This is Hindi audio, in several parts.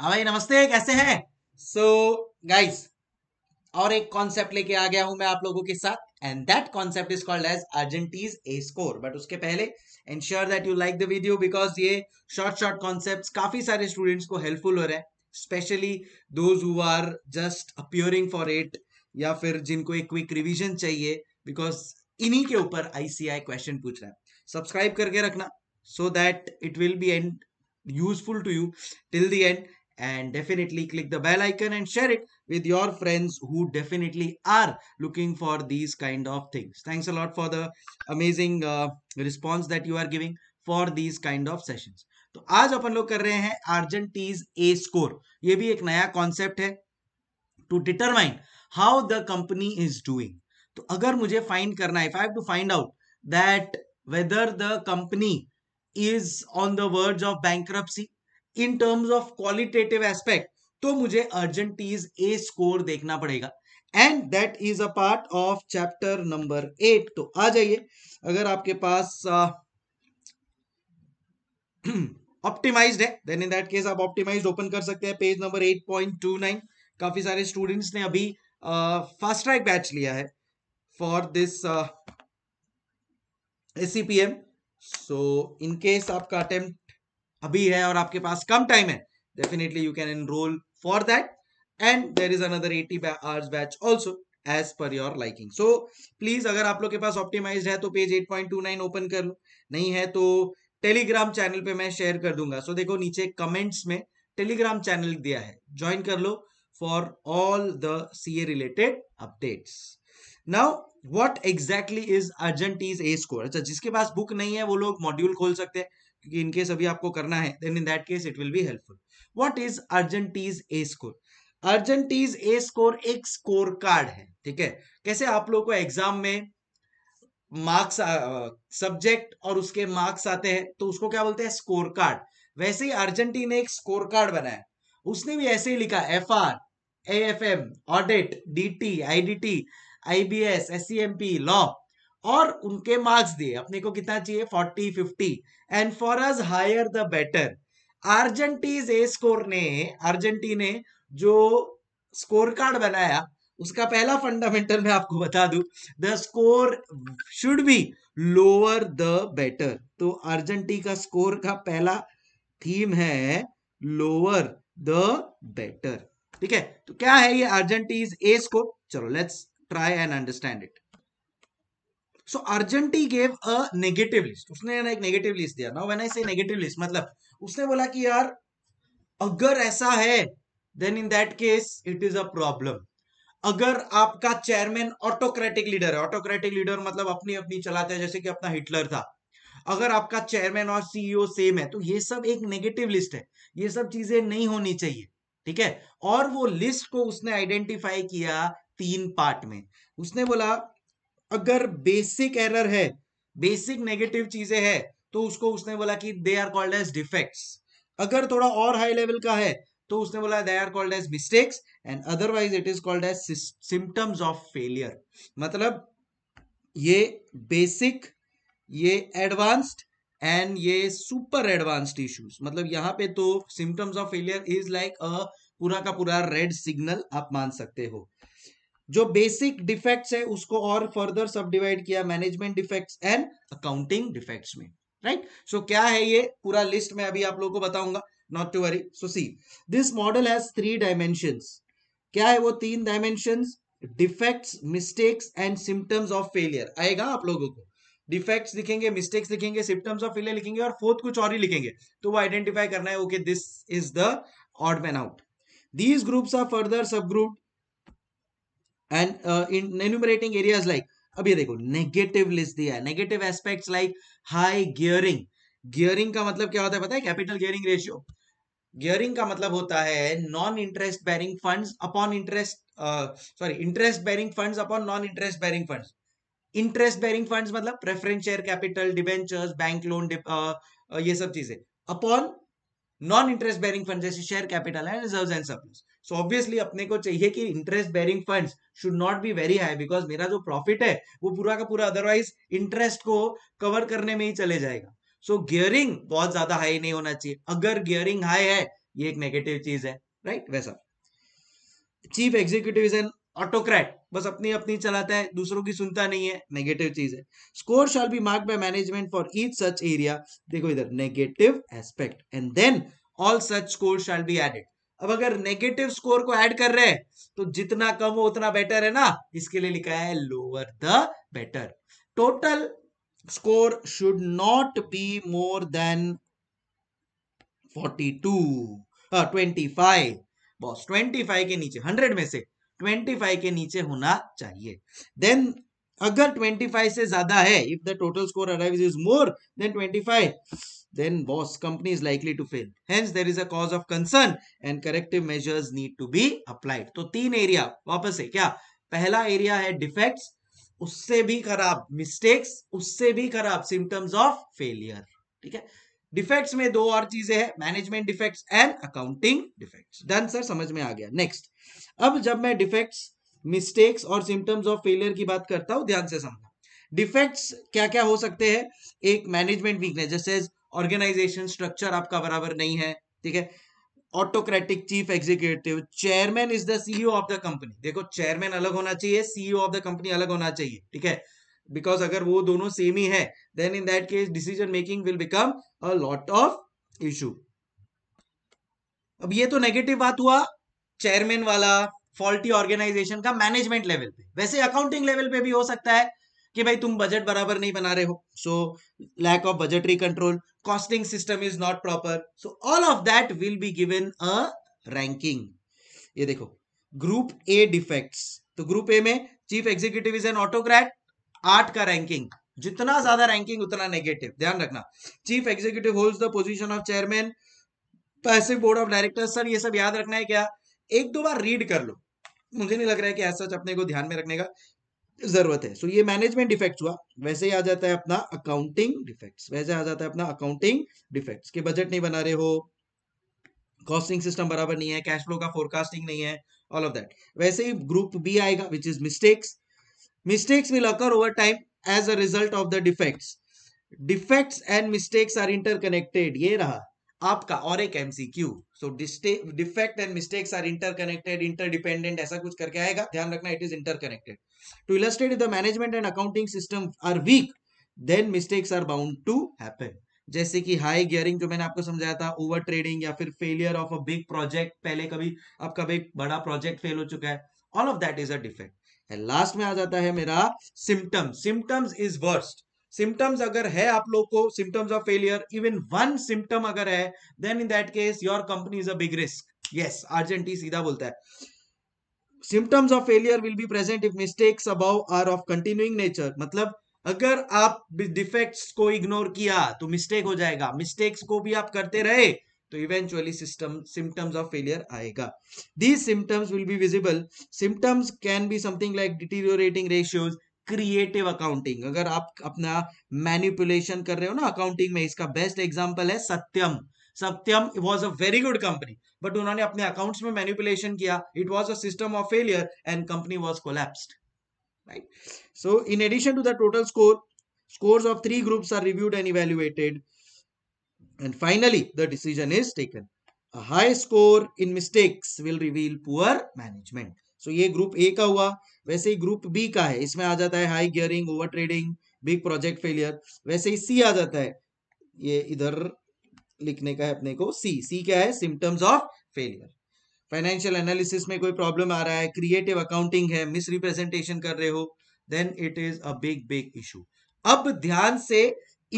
हाँ भाई नमस्ते कैसे हैं सो so, गाइस और एक कॉन्सेप्ट लेके आ गया हूं मैं आप लोगों के साथ and that concept is called as अर्जेंटीज ए स्कोर बट उसके पहले ensure that you like the video because ये शॉर्ट शॉर्ट कॉन्सेप्ट काफी सारे स्टूडेंट्स को हेल्पफुल हो रहे हैं specially those who are just appearing for it या फिर जिनको एक क्विक रिविजन चाहिए बिकॉज इन्हीं के ऊपर आईसीआई क्वेश्चन पूछ रहा है सब्सक्राइब करके रखना so that it will be and useful to you till the end and definitely click the bell icon and share it with your friends who definitely are looking for these kind of things. Thanks a lot for the amazing uh, response that you are giving for these kind of sessions. So आज अपन लोग कर रहे हैं अर्जेंटीज ए स्कोर ये भी एक नया कॉन्सेप्ट है to determine how the company is doing तो अगर मुझे फाइंड करना है if I have to find out that whether the company is on the verge of bankruptcy in terms of qualitative aspect तो मुझे अर्जेंटीज ए स्कोर देखना पड़ेगा and that is a part of chapter number eight तो आ जाइए अगर आपके पास ऑप्टिमाइज्ड है देन इन दैट केस आप ऑप्टिमाइज्ड ओपन कर सकते हैं पेज नंबर 8.29 काफी सारे स्टूडेंट्स ने अभी फास्ट ट्रैक बैच लिया है for this S C P M so in case आपका अटेम्प्ट अभी है और आपके पास कम टाइम है definitely you can enroll for that and there is another 80 hours batch also as per your liking so please अगर आप लोग के पास optimized है तो page 8.29 open कर लो नहीं है तो टेलीग्राम चैनल पे मैं शेयर कर दूंगा सो so, देखो नीचे कमेंट्स में टेलीग्राम चैनल दिया है ज्वाइन कर लो for all the C A related updates now what exactly is Argenti's A score अच्छा जिसके पास बुक नहीं है वो लोग मॉड्यूल खोल सकते हैं क्योंकि इनके सभी आपको करना है then in that case it will be helpful what is Argenti's A score Argenti's A score एक स्कोर कार्ड है ठीक है कैसे आप लोगों को एग्जाम में मार्क्स सब्जेक्ट और उसके मार्क्स आते हैं तो उसको क्या बोलते हैं स्कोर कार्ड वैसे ही अर्जेंटी ने एक स्कोर कार्ड बनाया उसने भी ऐसे ही लिखा F R A F M audit D T I D T I B S S C M P law और उनके मार्क्स दिए अपने को कितना चाहिए forty fifty and for us higher the better Argenti's A score ने अर्जेंटी ने जो स्कोर कार्ड बनाया उसका पहला फंडामेंटल मैं आपको बता दू the score should be lower the better तो अर्जेंटी का स्कोर का पहला थीम है लोअर द बेटर ठीक है तो क्या है ये अर्जेंटीज ए स्कोर चलो let's try and understand it so Argenti gave a negative list उसने ना एक नेगेटिव लिस्ट दिया ना व्हेन आई से नेगेटिव लिस्ट मतलब उसने बोला कि यार अगर ऐसा है then in that case it is a problem अगर आपका चेयरमैन ऑटोक्रेटिक लीडर है ऑटोक्रेटिक लीडर मतलब अपनी अपनी चलाते हैं जैसे कि अपना हिटलर था अगर आपका चेयरमैन और सीईओ सेम e है तो ये सब एक नेगेटिव लिस्ट है ये सब चीजें नहीं होनी चाहिए ठीक है और वो लिस्ट को उसने आइडेंटिफाई किया तीन पार्ट में उसने बोला अगर बेसिक एरर है बेसिक नेगेटिव चीजें है तो उसको उसने बोला कि they are called as defect अगर थोड़ा और हाई लेवल का है तो उसने बोला they are called as mistakes and otherwise it is called as symptoms of failure मतलब ये बेसिक ये एडवांस्ड एंड ये सुपर एडवांस्ड इश्यूज मतलब यहां पे तो symptoms of failure is like a पूरा का पूरा रेड सिग्नल आप मान सकते हो जो बेसिक डिफेक्ट्स है उसको और फर्दर सब डिवाइड किया management defects and accounting defects में राइट right? सो so, क्या है ये पूरा लिस्ट में अभी आप लोगों को बताऊंगा not to worry so see this model has three dimension क्या है वो तीन dimension defects mistakes and symptoms of failure आएगा आप लोगों को डिफेक्ट्स लिखेंगे मिस्टेक्स लिखेंगे सिम्टम्स ऑफ फेलियर लिखेंगे और फोर्थ कुछ और ही लिखेंगे तो वो आइडेंटिफाई करना है okay this is the odd man out these groups are further sub group and in enumerating areas like अब ये देखो नेगेटिव लिस्ट दिया है negative aspects like high gearing gearing का मतलब क्या होता है पता है कैपिटल गियरिंग रेशियो गियरिंग का मतलब होता है non interest bearing funds upon interest sorry interest bearing funds upon non interest bearing funds interest bearing funds मतलब preference share capital debentures bank loan ये सब चीजें upon non interest bearing fund जैसे शेयर कैपिटल है reserve and surplus so so obviously अपने को चाहिए कि interest bearing funds should not be very high because मेरा जो प्रॉफिट है वो पूरा का पूरा अदरवाइज इंटरेस्ट को कवर करने में ही चले जाएगा सो so, गियरिंग बहुत ज्यादा हाई नहीं होना चाहिए अगर गियरिंग हाई है ये एक नेगेटिव चीज है राइट right? वैसा chief executive is an autocrat बस अपनी अपनी चलाता है दूसरों की सुनता नहीं है नेगेटिव चीज है score shall be mark by management for each such area देखो इधर negative aspect and then all such score shall be added अब अगर नेगेटिव स्कोर को ऐड कर रहे हैं तो जितना कम हो उतना बेटर है ना इसके लिए लिखा है lower the better total score should not be more than 42 twenty five boss 25 के नीचे 100 में से 25 के नीचे होना चाहिए देन अगर 25 से ज्यादा है if the total score arrive is more than 25 then boss company is likely to fail hence there is a cause of concern and corrective measures need to be applied तो तीन एरिया वापस है क्या पहला एरिया है डिफेक्ट्स उससे भी खराब मिस्टेक्स उससे भी खराब सिम्टम्स ऑफ फेलियर ठीक है डिफेक्ट्स में दो और चीजें हैं management defects and accounting defects done sir समझ में आ गया नेक्स्ट अब जब मैं डिफेक्ट्स मिस्टेक्स और सिम्टम्स ऑफ फेलियर की बात करता हूँ ध्यान से समझना डिफेक्ट्स क्या क्या हो सकते हैं एक मैनेजमेंट वीकनेस जैसे ऑर्गेनाइजेशन स्ट्रक्चर आपका बराबर नहीं है ठीक है autocratic chief executive chairman is the CEO of the company देखो चेयरमैन अलग होना चाहिए सीईओ ऑफ द कंपनी अलग होना चाहिए ठीक है बिकॉज अगर वो दोनों सेम ही है then in that case decision making will become a lot of issue अब ये तो नेगेटिव बात हुआ चेयरमैन वाला फॉल्टी ऑर्गेनाइजेशन का मैनेजमेंट लेवल पे वैसे अकाउंटिंग लेवल पे भी हो सकता है कि भाई तुम बजट बराबर नहीं बना रहे हो so lack of budgetary control costing system is not proper so all of that will be given a ranking ये देखो ग्रुप ए डिफेक्ट्स तो ग्रुप ए में chief executive is an autocrat आठ का रैंकिंग जितना ज्यादा रैंकिंग उतना नेगेटिव ध्यान रखना chief executive hold the position of chairman passive board of directors sir ये सब याद रखना है क्या एक दो बार रीड कर लो मुझे नहीं लग रहा है कि ऐसा अपने को ध्यान में रखने का जरूरत है सो so, ये मैनेजमेंट डिफेक्ट्स हुआ वैसे ही आ जाता है अपना अकाउंटिंग डिफेक्ट्स वैसे आ जाता है अपना अकाउंटिंग डिफेक्ट्स के बजट नहीं बना रहे हो कॉस्टिंग सिस्टम बराबर नहीं है कैश फ्लो का फोरकास्टिंग नहीं है ऑल ऑफ दैट वैसे ही ग्रुप बी आएगा which is mistakes mistakes will occur over time as a result of the defects defects and mistakes are interconnected ये रहा आपका और एक MCQ so defect and mistakes are interconnected interdependent ऐसा कुछ करके आएगा ध्यान रखना it is interconnected to illustrate the management and accounting system are weak then mistakes are bound to happen जैसे कि हाई गियरिंग जो मैंने आपको समझाया था ओवर ट्रेडिंग या फिर failure of a big project पहले कभी आपका एक बड़ा प्रोजेक्ट फेल हो चुका है all of that is a defect last में आ जाता है मेरा symptom symptoms is worst symptoms अगर है आप लोग को symptoms of failure even one symptom अगर है then in that case your company is a big risk yes Argenti सीधा बोलता है symptoms of failure will be present if mistakes above are of continuing nature मतलब अगर आप डिफेक्ट्स को इग्नोर किया तो मिस्टेक हो जाएगा मिस्टेक्स को भी आप करते रहे तो eventually system symptoms of failure आएगा these symptoms will be visible symptoms can be something like deteriorating ratios creative accounting अगर आप अपना मैन्युपुलेशन कर रहे हो ना अकाउंटिंग में इसका बेस्ट एग्जाम्पल है Satyam Satyam was a very good company but उन्होंने अपने अकाउंट में मैन्युपुलेशन किया it was a of failure and company was collapsed right so in addition to the total score scores of three groups are reviewed and evaluated and finally the decision is taken a high score in mistakes will reveal poor management so ये ग्रुप ए का हुआ वैसे ही ग्रुप बी का है इसमें आ जाता है high gearing over trading big project failure वैसे ही सी आ जाता है ये इधर लिखने का है अपने को सी सी क्या है symptoms of failure financial analysis में कोई प्रॉब्लम आ रहा है क्रिएटिव अकाउंटिंग है मिस रिप्रेजेंटेशन कर रहे हो then it is a big big issue अब ध्यान से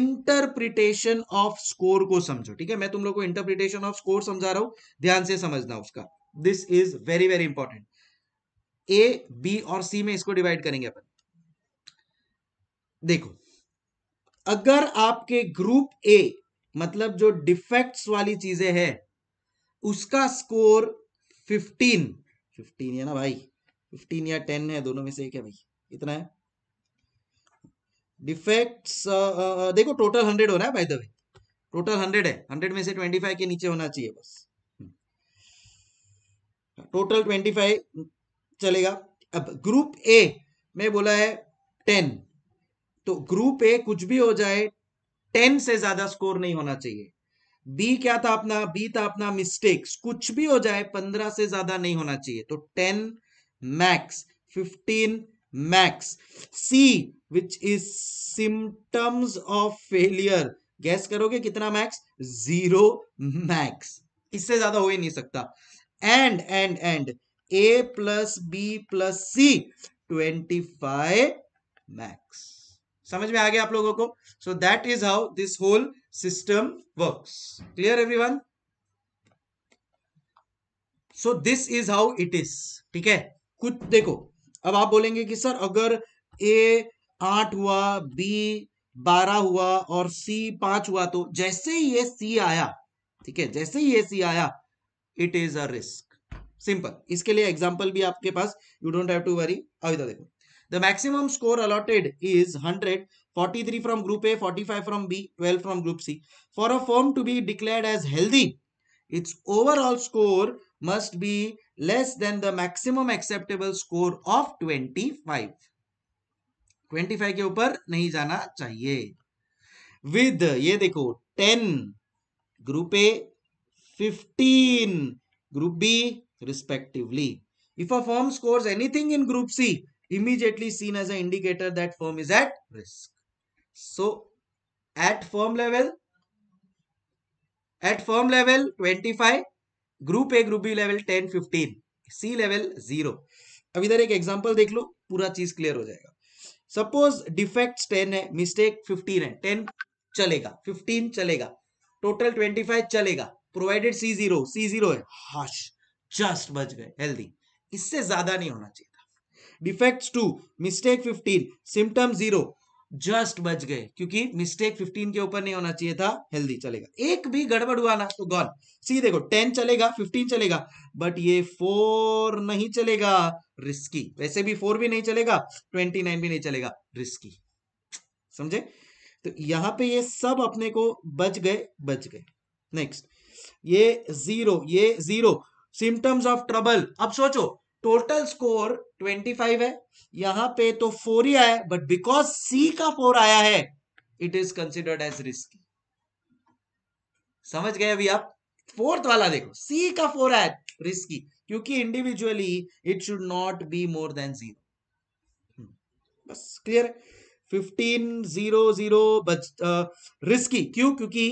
इंटरप्रिटेशन ऑफ स्कोर को समझो ठीक है मैं तुम लोग को इंटरप्रिटेशन ऑफ स्कोर समझा रहा हूं ध्यान से समझना उसका this is very very important A B और सी में इसको डिवाइड करेंगे अपन देखो अगर आपके ग्रुप ए मतलब जो डिफेक्ट्स वाली चीजें हैं उसका स्कोर 15 15 है ना भाई 15 या 10 है दोनों में से एक है भाई इतना है डिफेक्ट्स देखो टोटल 100 हो रहा है भाई दबे टोटल 100 है 100 में से 25 के नीचे होना चाहिए बस टोटल हम्म। 25 चलेगा अब ग्रुप ए में बोला है टेन तो ग्रुप ए कुछ भी हो जाए टेन से ज्यादा स्कोर नहीं होना चाहिए बी क्या था अपना बी था अपना मिस्टेक्स कुछ भी हो जाए पंद्रह से ज्यादा नहीं होना चाहिए तो ten max fifteen max C which is symptoms of failure guess करोगे कितना मैक्स जीरो मैक्स इससे ज्यादा हो ही नहीं सकता and and and A plus B plus C twenty five max समझ में आ गया आप लोगों को so that is how this whole work clear every one so this is how it is ठीक है कुछ देखो अब आप बोलेंगे कि सर अगर ए आठ हुआ बी बारह हुआ और सी पांच हुआ तो जैसे ही ये सी आया ठीक है जैसे ही ये सी आया it is a risk simple इसके लिए एग्जाम्पल भी आपके पास you don't have to worry अब इधर देखो The maximum score allotted is 100, 43 from group A, 45 from B, 12 from group C. For a firm to be declared as healthy, its overall score must be less than the maximum acceptable score of 25. 25 के ऊपर नहीं जाना चाहिए विद ये देखो 10 group A 15 group B respectively. If a firm scores anything in group C, immediately seen as an indicator that firm is at risk. So at firm level, at firm level 25, group A, group B level 10, 15, C level 0. अब इधर एक एग्जांपल देख लो पूरा चीज क्लियर हो जाएगा सपोज डिफेक्ट 10 है मिस्टेक 15 है 10 चलेगा 15 चलेगा टोटल 25 चलेगा provided C zero C zero है हाश जस्ट बच गए हेल्दी इससे ज्यादा नहीं होना चाहिए था defect two mistake fifteen symptom zero just बच गए क्योंकि मिस्टेक 15 के ऊपर नहीं होना चाहिए था हेल्दी चलेगा एक भी गड़बड़ हुआ ना तो गॉन सी देखो 10 चलेगा 15 चलेगा बट ये फोर नहीं चलेगा रिस्की वैसे भी फोर भी नहीं चलेगा 29 भी नहीं चलेगा रिस्की समझे तो यहां पे ये सब अपने को बच गए बच गए नेक्स्ट ये जीरो ये जीरो सिम्टम्स ऑफ ट्रबल अब सोचो टोटल स्कोर 25 है यहां पे तो फोर ही आया बट बिकॉज सी का फोर आया है it is considered as risky समझ गए अभी आप फोर्थ वाला देखो सी का फोर आया रिस्की क्योंकि individually it should not be more than zero बस clear fifteen zero zero risky क्यों क्योंकि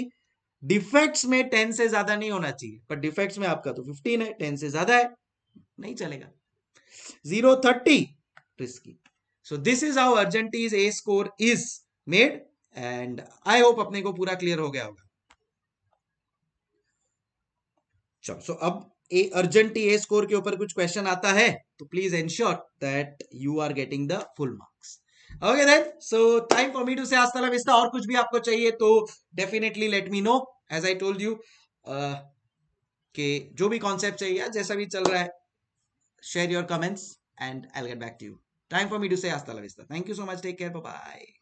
डिफेक्ट्स में टेन से ज्यादा नहीं होना चाहिए पर डिफेक्ट्स में आपका तो फिफ्टीन है टेन से ज्यादा है नहीं चलेगा zero thirty risky so this is how Argenti's A score is made and I hope अपने को पूरा क्लियर हो गया होगा चलो सो अब ए अर्जेंटी ए स्कोर के ऊपर कुछ क्वेश्चन आता है तो please ensure that you are getting the full marks okay then so time for me to say हस्ता विस्ता और कुछ भी आपको चाहिए तो definitely let me know as I told you के जो भी कॉन्सेप्ट चाहिए जैसा भी चल रहा है share your comments and I get back to you time for me to say आस्था विस्ता thank you so much take care bye